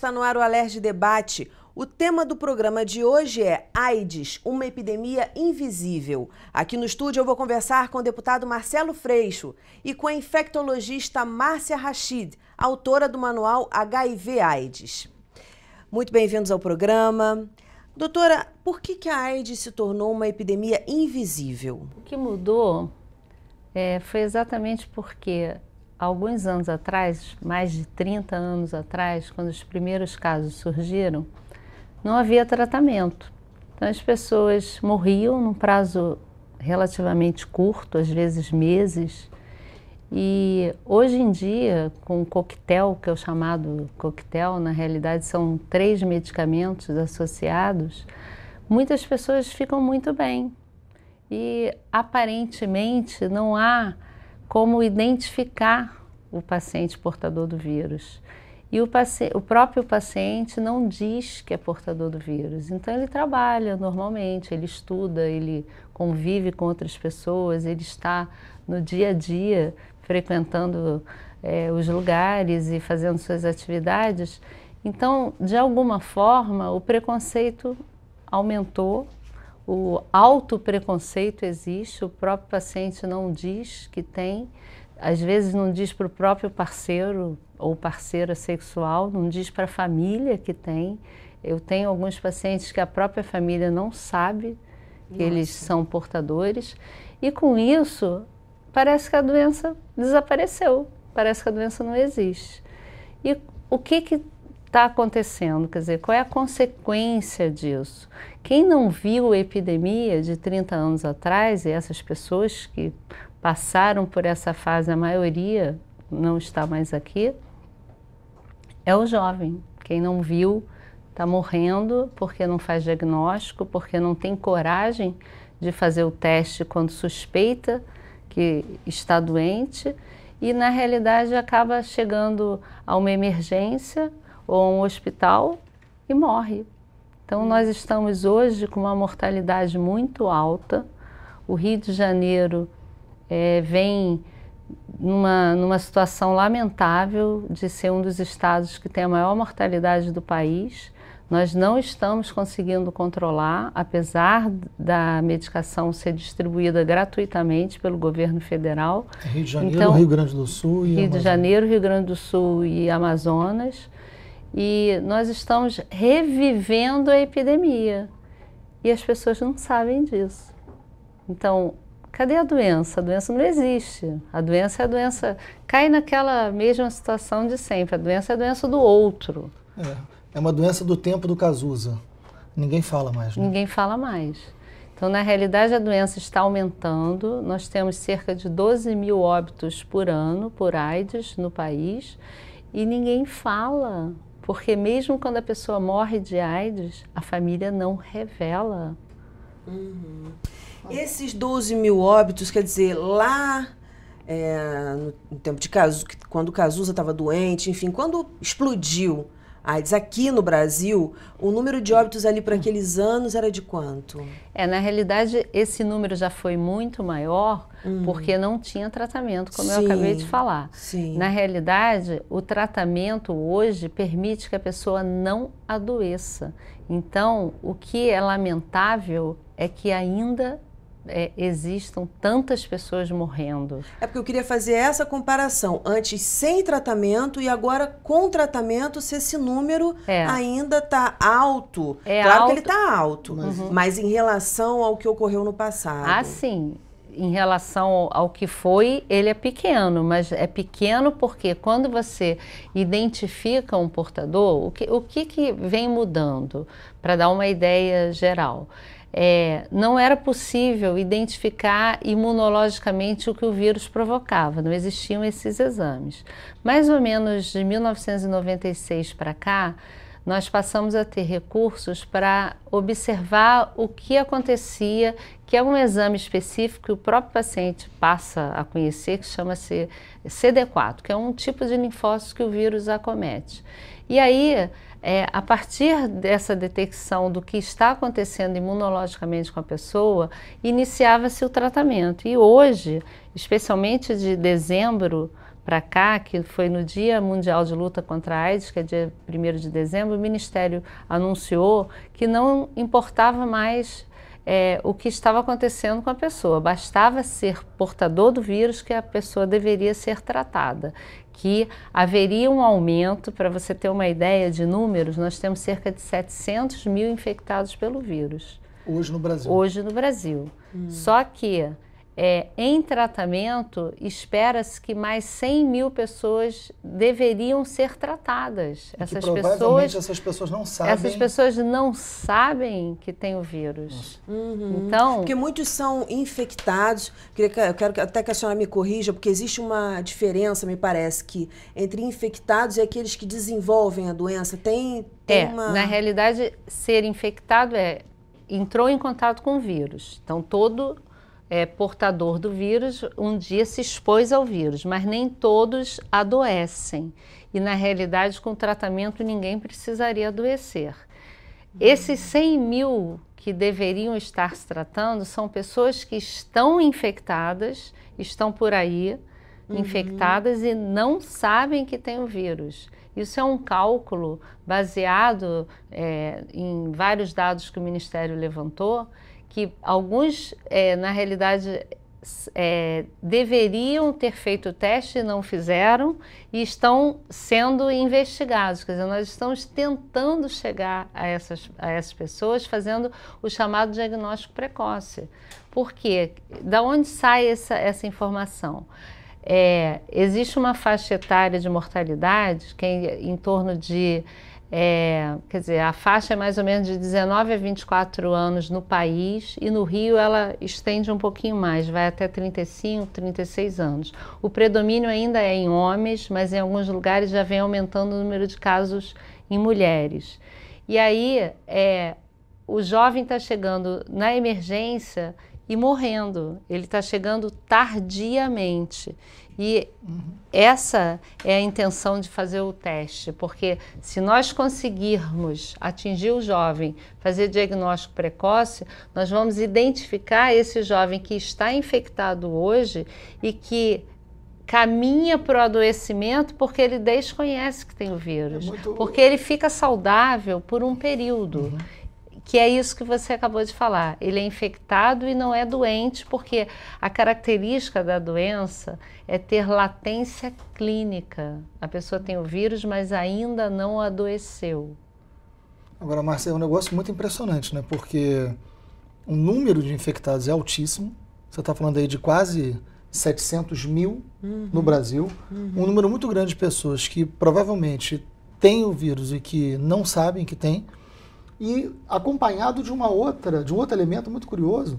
está no ar o Alerj Debate. O tema do programa de hoje é AIDS, uma epidemia invisível. Aqui no estúdio eu vou conversar com o deputado Marcelo Freixo e com a infectologista Márcia Rachid, autora do manual HIV AIDS. Muito bem-vindos ao programa. Doutora, por que, que a AIDS se tornou uma epidemia invisível? O que mudou é, foi exatamente porque alguns anos atrás, mais de 30 anos atrás, quando os primeiros casos surgiram, não havia tratamento. Então as pessoas morriam num prazo relativamente curto, às vezes meses. E hoje em dia, com o coquetel, que é o chamado coquetel, na realidade são três medicamentos associados, muitas pessoas ficam muito bem. E aparentemente não há como identificar o paciente portador do vírus. E o, o próprio paciente não diz que é portador do vírus. Então ele trabalha normalmente, ele estuda, ele convive com outras pessoas, ele está no dia a dia frequentando é, os lugares e fazendo suas atividades. Então, de alguma forma, o preconceito aumentou o autopreconceito existe, o próprio paciente não diz que tem, às vezes não diz para o próprio parceiro ou parceira sexual, não diz para a família que tem. Eu tenho alguns pacientes que a própria família não sabe que Nossa. eles são portadores, e com isso parece que a doença desapareceu, parece que a doença não existe. E o que, que está acontecendo? Quer dizer, qual é a consequência disso? Quem não viu a epidemia de 30 anos atrás, e essas pessoas que passaram por essa fase, a maioria não está mais aqui, é o jovem. Quem não viu está morrendo porque não faz diagnóstico, porque não tem coragem de fazer o teste quando suspeita que está doente e na realidade acaba chegando a uma emergência ou um hospital e morre. Então, nós estamos hoje com uma mortalidade muito alta. O Rio de Janeiro é, vem numa, numa situação lamentável de ser um dos estados que tem a maior mortalidade do país. Nós não estamos conseguindo controlar, apesar da medicação ser distribuída gratuitamente pelo governo federal. É Rio de Janeiro, então, Rio Grande do Sul e Rio Amazonas. de Janeiro, Rio Grande do Sul e Amazonas. E nós estamos revivendo a epidemia. E as pessoas não sabem disso. Então, cadê a doença? A doença não existe. A doença é a doença. Cai naquela mesma situação de sempre. A doença é a doença do outro. É, é uma doença do tempo do Cazuza. Ninguém fala mais. Né? Ninguém fala mais. Então, na realidade, a doença está aumentando. Nós temos cerca de 12 mil óbitos por ano por AIDS no país e ninguém fala. Porque mesmo quando a pessoa morre de AIDS, a família não revela. Uhum. Esses 12 mil óbitos, quer dizer, lá é, no tempo de Cazuza, quando Cazuza estava doente, enfim, quando explodiu AIDS. Ah, aqui no Brasil, o número de óbitos ali para aqueles anos era de quanto? É, na realidade, esse número já foi muito maior hum. porque não tinha tratamento, como sim, eu acabei de falar. Sim. Na realidade, o tratamento hoje permite que a pessoa não adoeça. Então, o que é lamentável é que ainda é, existam tantas pessoas morrendo. É porque eu queria fazer essa comparação. Antes sem tratamento e agora com tratamento, se esse número é. ainda está alto. É claro alto. que ele está alto, tá uhum. uhum. mas em relação ao que ocorreu no passado. Ah, sim em relação ao que foi, ele é pequeno, mas é pequeno porque quando você identifica um portador, o que, o que, que vem mudando? Para dar uma ideia geral é, não era possível identificar imunologicamente o que o vírus provocava, não existiam esses exames. Mais ou menos de 1996 para cá, nós passamos a ter recursos para observar o que acontecia, que é um exame específico que o próprio paciente passa a conhecer, que chama-se CD4, que é um tipo de linfócito que o vírus acomete. E aí, é, a partir dessa detecção do que está acontecendo imunologicamente com a pessoa, iniciava-se o tratamento. E hoje, especialmente de dezembro para cá, que foi no Dia Mundial de Luta contra a AIDS, que é dia 1 de dezembro, o Ministério anunciou que não importava mais é, o que estava acontecendo com a pessoa. Bastava ser portador do vírus que a pessoa deveria ser tratada. Que haveria um aumento, para você ter uma ideia de números, nós temos cerca de 700 mil infectados pelo vírus. Hoje no Brasil. Hoje no Brasil. Hum. Só que é, em tratamento, espera-se que mais 100 mil pessoas deveriam ser tratadas. E essas pessoas, essas pessoas não sabem. Essas pessoas não sabem que tem o vírus. Uhum. Então, porque muitos são infectados. Eu quero até que a senhora me corrija, porque existe uma diferença, me parece, que entre infectados e aqueles que desenvolvem a doença. Tem, tem é, uma... Na realidade, ser infectado é entrou em contato com o vírus. Então, todo é, portador do vírus um dia se expôs ao vírus, mas nem todos adoecem. E na realidade, com o tratamento, ninguém precisaria adoecer. Esses 100 mil que deveriam estar se tratando são pessoas que estão infectadas, estão por aí uhum. infectadas e não sabem que têm o vírus. Isso é um cálculo baseado é, em vários dados que o Ministério levantou que alguns, é, na realidade, é, deveriam ter feito o teste e não fizeram e estão sendo investigados. Quer dizer, nós estamos tentando chegar a essas, a essas pessoas fazendo o chamado diagnóstico precoce. Por quê? Da onde sai essa, essa informação? É, existe uma faixa etária de mortalidade que é em, em torno de é, quer dizer, a faixa é mais ou menos de 19 a 24 anos no país e no Rio ela estende um pouquinho mais, vai até 35, 36 anos. O predomínio ainda é em homens, mas em alguns lugares já vem aumentando o número de casos em mulheres. E aí é, o jovem está chegando na emergência e morrendo. Ele está chegando tardiamente. E essa é a intenção de fazer o teste, porque se nós conseguirmos atingir o jovem, fazer diagnóstico precoce, nós vamos identificar esse jovem que está infectado hoje e que caminha para o adoecimento porque ele desconhece que tem o vírus, é muito... porque ele fica saudável por um período. Uhum que é isso que você acabou de falar. Ele é infectado e não é doente, porque a característica da doença é ter latência clínica. A pessoa tem o vírus, mas ainda não adoeceu. Agora, Márcia, é um negócio muito impressionante, né? Porque o número de infectados é altíssimo. Você está falando aí de quase 700 mil uhum. no Brasil. Uhum. Um número muito grande de pessoas que provavelmente têm o vírus e que não sabem que têm e acompanhado de uma outra, de um outro elemento muito curioso,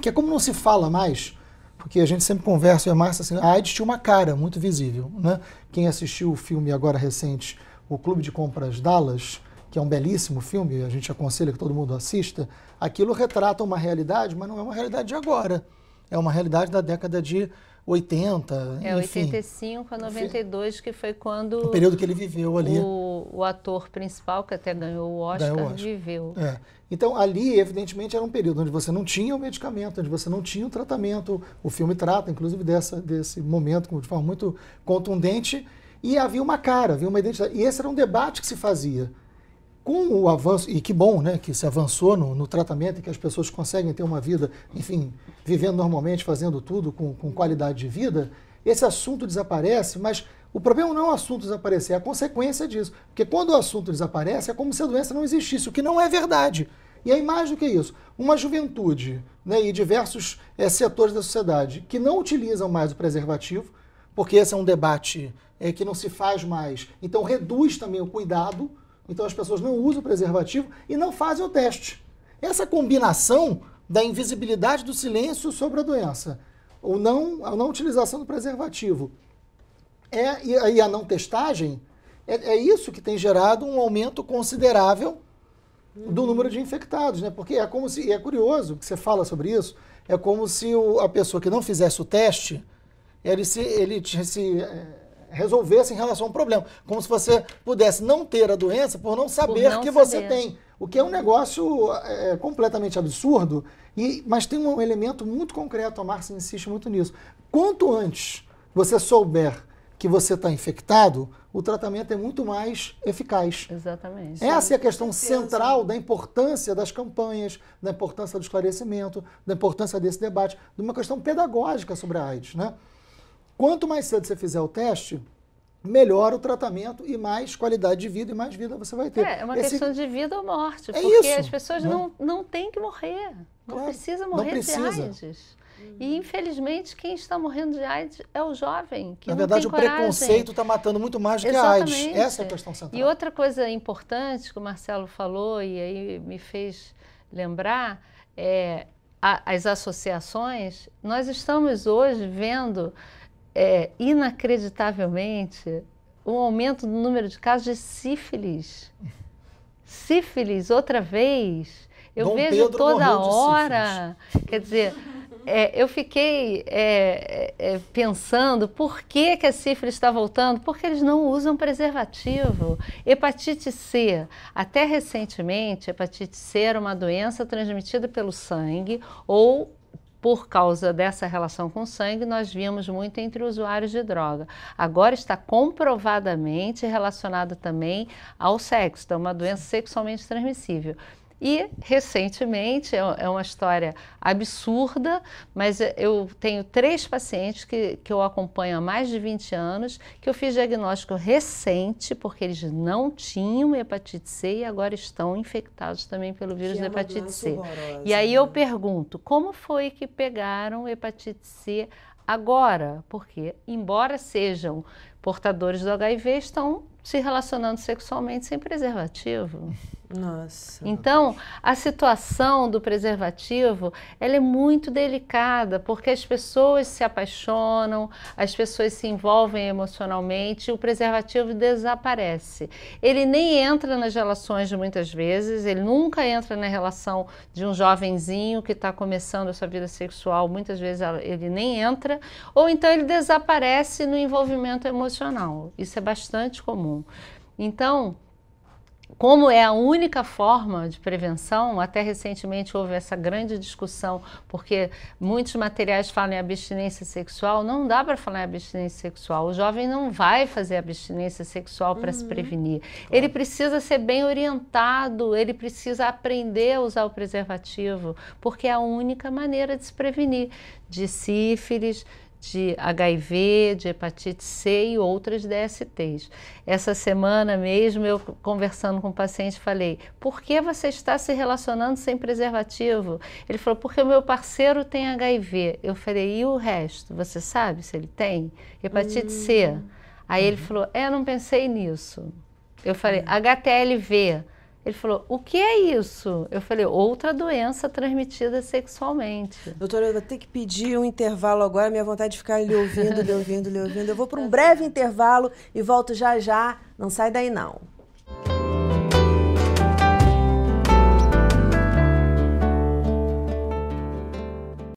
que é como não se fala mais, porque a gente sempre conversa e amassa assim, a AIDS ah, tinha uma cara muito visível, né? Quem assistiu o filme agora recente, O Clube de Compras Dallas, que é um belíssimo filme, a gente aconselha que todo mundo assista, aquilo retrata uma realidade, mas não é uma realidade de agora. É uma realidade da década de 80, É, enfim. 85 a 92, que foi quando... O período que ele viveu ali. O, o ator principal, que até ganhou o Oscar, ganhou o Oscar. viveu. É. Então, ali, evidentemente, era um período onde você não tinha o medicamento, onde você não tinha o tratamento. O filme trata, inclusive, dessa, desse momento de forma muito contundente. E havia uma cara, havia uma identidade. E esse era um debate que se fazia com o avanço, e que bom né, que se avançou no, no tratamento e que as pessoas conseguem ter uma vida, enfim, vivendo normalmente, fazendo tudo com, com qualidade de vida, esse assunto desaparece, mas o problema não é o assunto desaparecer, é a consequência disso. Porque quando o assunto desaparece, é como se a doença não existisse, o que não é verdade. E aí, mais do que isso, uma juventude né, e diversos é, setores da sociedade que não utilizam mais o preservativo, porque esse é um debate é, que não se faz mais, então reduz também o cuidado então as pessoas não usam o preservativo e não fazem o teste. Essa combinação da invisibilidade do silêncio sobre a doença, ou não, a não utilização do preservativo é, e, a não testagem, é, é, isso que tem gerado um aumento considerável do uhum. número de infectados, né? Porque é como se, é curioso que você fala sobre isso, é como se o, a pessoa que não fizesse o teste, ele se, ele se é, resolvesse em relação ao problema. Como se você pudesse não ter a doença por não saber por não que saber. você tem. O que é um negócio é, é, completamente absurdo, e, mas tem um elemento muito concreto, a Márcia insiste muito nisso. Quanto antes você souber que você está infectado, o tratamento é muito mais eficaz. Exatamente. Essa é a questão central da importância das campanhas, da importância do esclarecimento, da importância desse debate, de uma questão pedagógica sobre a AIDS, né? Quanto mais cedo você fizer o teste, melhor o tratamento e mais qualidade de vida e mais vida você vai ter. É, é uma Esse... questão de vida ou morte, é porque isso, as pessoas né? não, não têm que morrer. Não claro, precisa morrer não precisa. de AIDS. E infelizmente quem está morrendo de AIDS é o jovem. Que Na verdade, o coragem. preconceito está matando muito mais do que a AIDS. Essa é a questão central. E outra coisa importante que o Marcelo falou e aí me fez lembrar é a, as associações. Nós estamos hoje vendo é, inacreditavelmente, um aumento do número de casos de sífilis. Sífilis, outra vez. Eu Dom vejo Pedro toda hora. Quer dizer, é, eu fiquei é, é, é, pensando por que, que a sífilis está voltando? Porque eles não usam preservativo. Hepatite C. Até recentemente, hepatite C era uma doença transmitida pelo sangue ou por causa dessa relação com o sangue, nós vimos muito entre usuários de droga. Agora está comprovadamente relacionado também ao sexo, então, é uma doença sexualmente transmissível. E, recentemente, é, é uma história absurda, mas é, eu tenho três pacientes que, que eu acompanho há mais de 20 anos, que eu fiz diagnóstico recente, porque eles não tinham hepatite C e agora estão infectados também pelo vírus da hepatite C. Horrorosa, e aí né? eu pergunto, como foi que pegaram hepatite C agora? Porque, embora sejam portadores do HIV, estão se relacionando sexualmente sem preservativo. Nossa. Então, a situação do preservativo, ela é muito delicada, porque as pessoas se apaixonam, as pessoas se envolvem emocionalmente, o preservativo desaparece. Ele nem entra nas relações de muitas vezes, ele nunca entra na relação de um jovenzinho que está começando a sua vida sexual, muitas vezes ele nem entra, ou então ele desaparece no envolvimento emocional. Isso é bastante comum comum. Então, como é a única forma de prevenção, até recentemente houve essa grande discussão, porque muitos materiais falam em abstinência sexual, não dá para falar em abstinência sexual. O jovem não vai fazer abstinência sexual para uhum. se prevenir. Claro. Ele precisa ser bem orientado, ele precisa aprender a usar o preservativo, porque é a única maneira de se prevenir de sífilis, de HIV, de hepatite C e outras DSTs. Essa semana mesmo, eu conversando com o um paciente, falei: por que você está se relacionando sem preservativo? Ele falou: porque o meu parceiro tem HIV. Eu falei: e o resto? Você sabe se ele tem? Hepatite hum. C. Aí uhum. ele falou: é, não pensei nisso. Eu falei: uhum. HTLV. Ele falou: O que é isso? Eu falei: Outra doença transmitida sexualmente. Doutora, eu vou ter que pedir um intervalo agora. Minha vontade de é ficar lhe ouvindo, lhe ouvindo, lhe ouvindo. Eu vou para um breve intervalo e volto já já. Não sai daí, não.